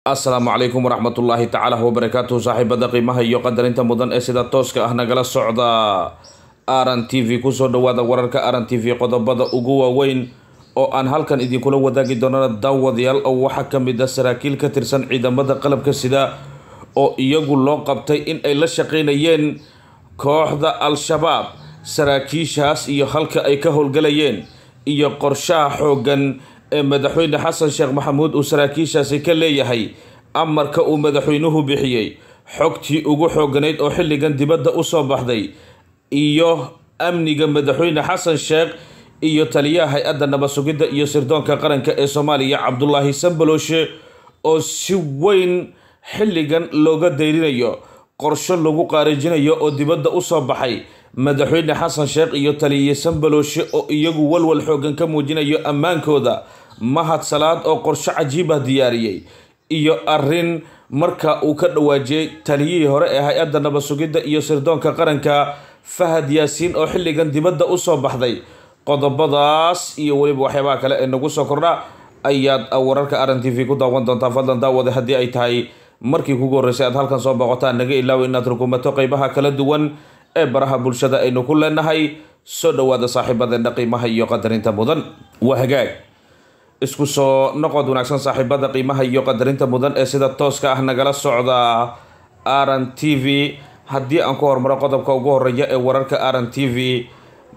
asalaamu calaykum waraxmatullaahi tacaala wabarakaatuhu saaxiibada qiimaha iyo qadarinta mudan ee sida tooska ah nagala socda aran t v kusoo dhawaada wararka aran t v qodobada ugu waaweyn oo aan halkan idinkula wadaagi doonana daawadayaal oo waxaa ka mid a saraakiil ka tirsan ciidamada qalabka sida oo iyagu loo qabtay in ay la shaqaynayeen kooxda al-shabaab saraakiishaas iyo halka ay ka howlgalayeen iyo qorshaha xooggan ee madaxweyne xasan sheekh maxamuud uu saraakiishaasi ka leeyahay amarka uu madaxweynuhu bixiyey xogtii ugu xooganayd oo xilligan dibadda usoo baxday iyo amniga madaxweyne xasan sheekh iyo taliyaha hay-adda nabasugidda iyo sirdoonka qaranka ee soomaaliya cabdulaahi sambaloshe oo si weyn xilligan looga dayrinayo qorsho lagu qaarijinayo oo dibadda usoo baxay madaxweyne xasan sheekh iyo taliye sambalooshe oo iyagu walwal xoogan ka muujinayo ammaankooda mahad salaad oo qorsho cajiibah ah diyaariyey iyo arrin marka uu ka dhawaajiyey taliyihii hore ee hay-adda nabasugidda iyo sirdoonka qaranka fahad yaasiin oo xilligan dibadda u soo baxday qodobadaas iyo weliba waxyaabaha kale ee nagu soo kordha ayaad wararka aran t v ku daawan doontaa fadlan daawada haddii ay tahay markii kugu horreysay aad halkan soo boqotaan naga ilaawo inaad rukumato qeybaha kala duwan ee baraha bulshada aynu ku leenahay soo dhowaada saaxiibadeenna qiimaha iyo qadarinta mudan waa hagaag isku soo noqod wanaagsan saaxiibada qiimaha iyo qadarinta mudan ee sida tooska ah nagala socda aran t v haddii aan ku hormaro qodobka ugu horreeya ee wararka aran t v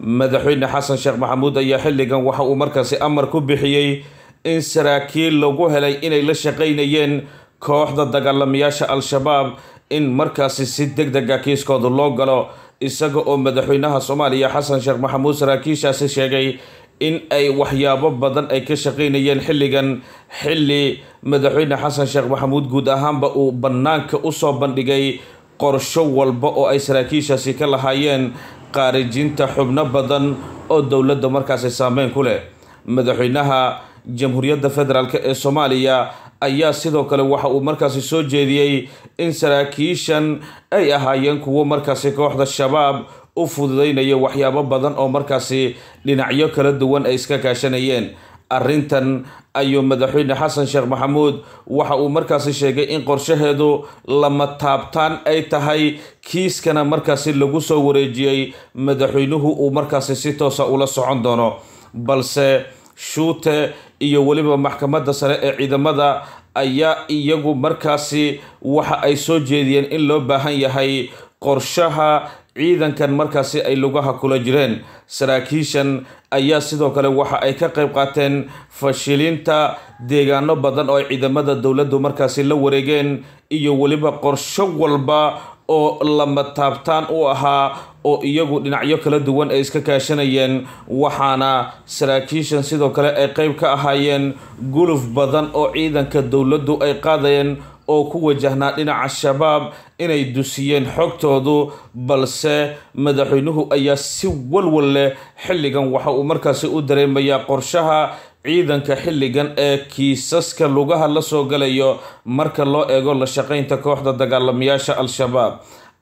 madaxweyne xasan sheekh maxamuud ayaa xilligan waxa uu markaasi amar ku bixiyey in saraakiil lagu helay inay la shaqaynayeen kooxda dagaalamayaasha al-shabaab in markaasi si deg dega ah kiiskooda loo galo isaga oo madaxweynaha soomaaliya xasan sheekh maxamuud saraakiishaasi sheegay in ay waxyaabo badan ay ka shaqaynayeen xilligan xilli madaxweyne xasan sheekh maxamuud guud ahaanba uu bannaanka usoo bandhigay qorsho walba oo ay saraakiishaasi ka lahaayeen qaarijinta xubno badan oo dowladda markaasi saameyn ku leh madaxweynaha jamhuuriyadda federaalk ee soomaaliya ayaa sidoo kale waxa uu markaasi soo jeediyey in saraakiishan ay ahaayeen kuwo markaasi kooxda shabaab u fududaynaya waxyaabo badan oo markaasi dhinacyo kala duwan ay iska kaashanayeen arrintan ayuu madaxweyne xasan sheekh maxamuud waxa uu markaasi sheegay in qorshaheedu lama taabtaan ay tahay kiiskana markaasi lagu soo wareejiyey madaxweynuhu uu markaasi si toosa ula socon doono balse shuute iyo weliba maxkamadda sare ee ciidamada ayaa iyagu markaasi waxa ay soo jeediyeen in loo baahan yahay qorshaha ciidankan markaasi ay lugaha kula jireen saraakiishan ayaa sidoo kale waxa ay ka qayb qaateen fashilinta deegaano badan oo ay ciidamada dowladdu markaasi la wareegeen iyo weliba qorsho walba oo lama taabtaan u ahaa oo iyagu dhinacyo kala duwan ay iska kaashanayeen waxaana saraakiishan sidoo kale ay qayb ka ahaayeen guluf badan oo ciidanka dowladdu ay qaadayeen oo ku wajahnaa dhinaca shabaab inay dusiyeen xogtoodu balse madaxweynuhu ayaa si walwal leh xilligan waxa uu markaasi u dareemayaa qorshaha ciidanka xilligan ee kiisaska lugaha la soo galayo marka loo eego la shaqaynta kooxda dagaalamayaasha al-shabaab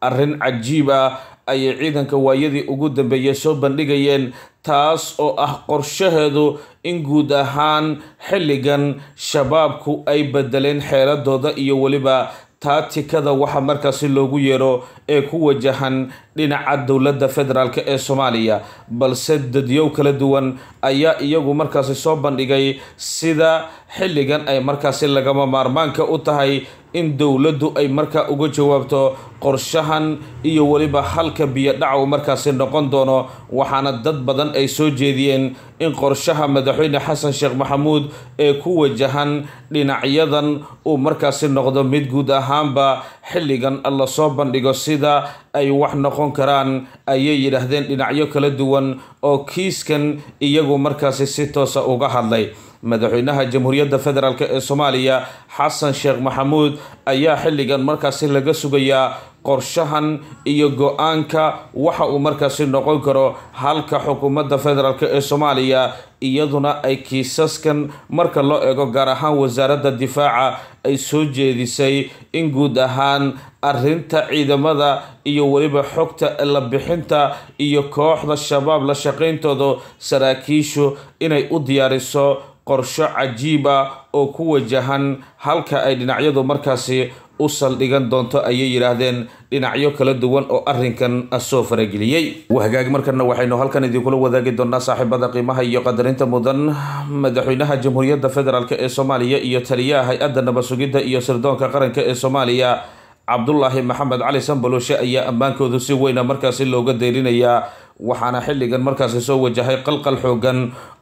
arrin cajiib ah ayay ciidanka waayadii ugu dambeeyey soo bandhigayeen taas oo ah qorshaheedu in guud ahaan xilligan shabaabku ay bedeleen xeeladooda iyo weliba taatikada waxa markaasi loogu yeero ee ku wajahan dhinaca dowladda federaalk ee soomaaliya balse dadyow kala duwan ayaa iyagu markaasi soo bandhigay sida xilligan ay markaasi lagama maarmaanka u tahay in dowladdu ay markaa uga jawaabto qorshahan iyo weliba halka biyo dhacow markaasi noqon doono waxaana dad badan ay soo jeediyeen in qorshaha madaxweyne xasan sheekh maxamuud ee ku wajahan dhinacyadan uu markaasi noqdo mid guud ahaanba xilligan lasoo bandhigo sida ay wax noqon karaan ayay yidhaahdeen dhinacyo kala duwan oo kiiskan iyagu markaasi si toosa uga hadlay madaxweynaha jamhuuriyadda federaalk ee soomaaliya xasan sheekh maxamuud ayaa xilligan markaasi laga sugayaa qorshahan iyo go-aanka waxa uu markaasi noqon karo halka xukuumadda federaalk ee soomaaliya iyaduna ay kiisaskan marka loo eego gaar ahaan wasaaradda difaaca ay soo jeedisay in guud ahaan arrinta ciidamada iyo weliba xogta la bixinta iyo kooxda shabaab la shaqayntoodu saraakiishu inay u diyaariso qorsho cajiiba oo ku wajahan halka ay dhinacyadu markaasi u saldhigan doonto ayay yidhaahdeen dhinacyo kala duwan oo arrinkan soo farageliyey wahagaag markanna waxaynu halkan idinkula wadaagi doonaa saaxiibada qiimaha iyo qadarinta mudan madaxweynaha jamhuuriyadda federaalk ee soomaaliya iyo taliyaha hay-adda nabad sugidda iyo sirdoonka qaranka ee soomaaliya cabdulaahi maxamed cali sanbalooshe ayaa ammaankoodu si weyna markaasi looga deyrinayaa waxaana xilligan markaasi soo wajahay qalqal xoogan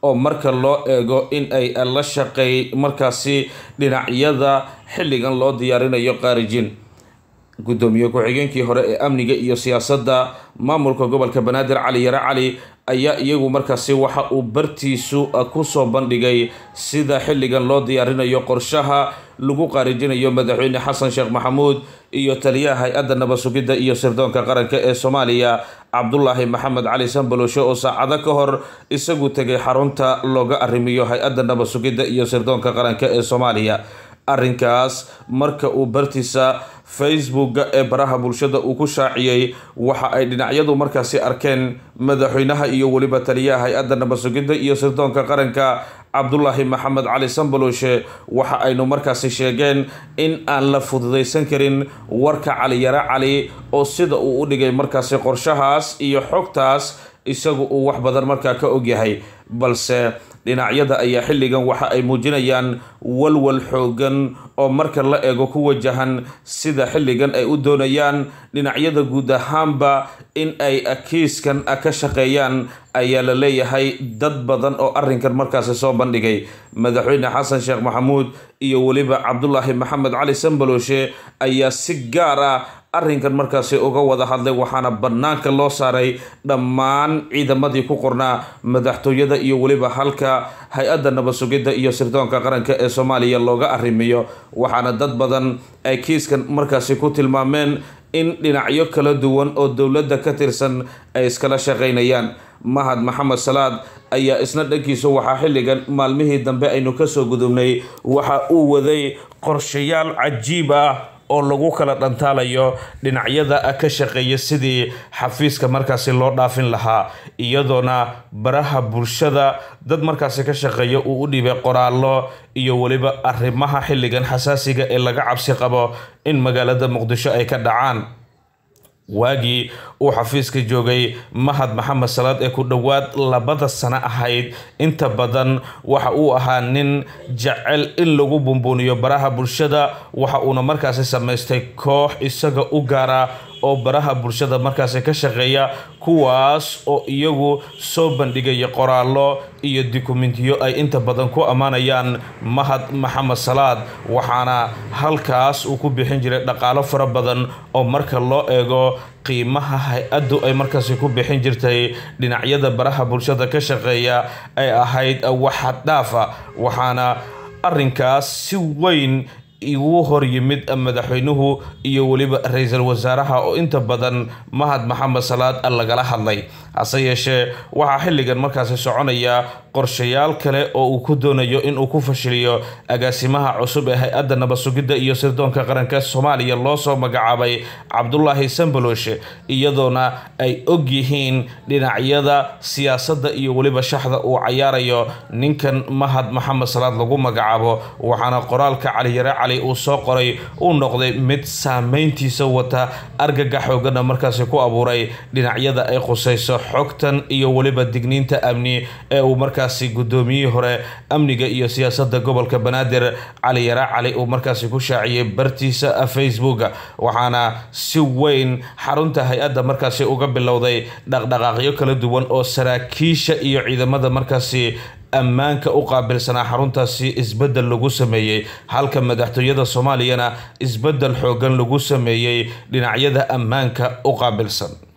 oo marka loo eego in ay la shaqeey markaasi dhinacyada xilligan loo diyaarinayo khaarijin gudoomiye ku-xigeenkii hore ee amniga iyo siyaasadda maamulka gobolka banaadir cali yare cali ayaa iyagu markaasi waxa uu bartiisu ah, ku soo bandhigay sida xilligan loo diyaarinayo qorshaha lagu qaarijinayo madaxweyne xasan sheekh maxamuud iyo taliyaha hay-adda nabasugidda iyo sirdoonka qaranka ee soomaaliya cabdulaahi maxamed cali sanbalooshe oo saacado ka hor isagu tegay xarunta looga arrimiyo hay-adda nabasugidda iyo sirdoonka qaranka ee soomaaliya arrinkaas marka uu bartiisa facebooka ee baraha bulshada uu ku shaaciyey waxa ay dhinacyadu markaasi arkeen madaxweynaha iyo weliba taliyaha hay-adda nabasugidda iyo sirdoonka qaranka cabdulaahi maxamed cali sambalooshe waxa aynu markaasi sheegeen in aan la fududaysan karin warka caliyare cali oo sida uu u dhigay markaasi qorshahaas iyo xogtaas isagu uu wax badan markaa ka ogyahay balse dhinacyada ayaa xilligan waxa ay muujinayaan walwal xooggan oo marka la eego ku wajahan sida xilligan ay u doonayaan dhinacyada guud ahaanba in ay kiiskan ka shaqeeyaan ayaa la leeyahay dad badan oo arrinkan markaasi soo bandhigay madaxweyne xasan sheekh maxamuud iyo weliba cabdulaahi maxamed cali sanbalooshe ayaa si gaar ah arrinkan markaasi uga wada hadlay waxaana bannaanka loo saaray dhammaan ciidamadii ku qornaa madaxtooyada iyo weliba halka hay-adda nabadsugidda iyo sirdoonka qaranka ee soomaaliya looga arrimiyo waxaana dad badan ay kiiskan markaasi ku tilmaameen in dhinacyo kala duwan oo dowladda ka tirsan ay iskala shaqaynayaan mahad maxamed salaad ayaa isna dhankiisa waxaa xilligan maalmihii dambe aynu kasoo gudubnay waxa uu waday qorshayaal cajiib ah oo lagu kala dhantaalayo dhinacyada ka shaqeeya sidii xafiiska markaasi loo dhaafin lahaa iyadoona baraha bulshada dad markaasi ka shaqeeya uu u dhiibay qoraallo iyo weliba arrimaha xilligan xasaasiga ee laga cabsi qabo in magaalada muqdisho ay ka dhacaan waagii uu xafiiska joogay mahad maxamed salaad ee ku dhowaad labada sano ahayd inta badan waxa uu ahaa nin jecel in lagu bumbuuniyo baraha bulshada waxa uuna markaasi samaystay koox isaga u gaara oo baraha bulshada markaasi ka shaqeeya kuwaas oo iyagu soo bandhigaya qoraallo iyo dukumentiyo ay inta badan ku ammaanayaan mahad maxamed salaad waxaana halkaas uu ku bixin jiray dhaqaalo fara badan oo marka loo eego qiimaha hay-addu ay markaasi ku bixin jirtay dhinacyada baraha bulshada ka shaqeeya ay ahayd waxadhaafa waxaana arrinkaas si weyn igu hor yimid madaxweynuhu iyo weliba ra-iisul wasaaraha oo inta badan mahad maxamed salaad lagala hadlay hase yeeshee waxaa xilligan markaasi soconaya qorshayaal kale oo uu ku doonayo in uu ku fashiliyo agaasimaha cusub ee hay-adda nabadsugidda iyo sirdoonka qaranka soomaaliya loo soo magacaabay cabdulaahi sambaloshe iyadoona ay og yihiin dhinacyada siyaasadda iyo weliba shaxda uu cayaarayo ninkan mahad maxamed salaad lagu magacaabo waxaana qoraalka caliyare cali uu soo qoray uu noqday mid saameyntiisa wata argagax xoogana markaasi ku abuuray dhinacyada ay khusayso xogtan iyo weliba digniinta amni ee uu markaasi guddoomiyihii hore amniga iyo siyaasadda gobolka banaadir cali yara cali uu markaasi ku shaaciyey bartiisa ah facebook waxaana si weyn xarunta hay-adda markaasi uga bilowday dhaqdhaqaaqyo kala duwan oo saraakiisha iyo ciidamada markaasi ammaanka u qaabilsanaa xaruntaasi isbeddel lagu sameeyey halka madaxtooyada soomaaliyana isbeddel xoogan lagu sameeyey dhinacyada ammaanka u qaabilsan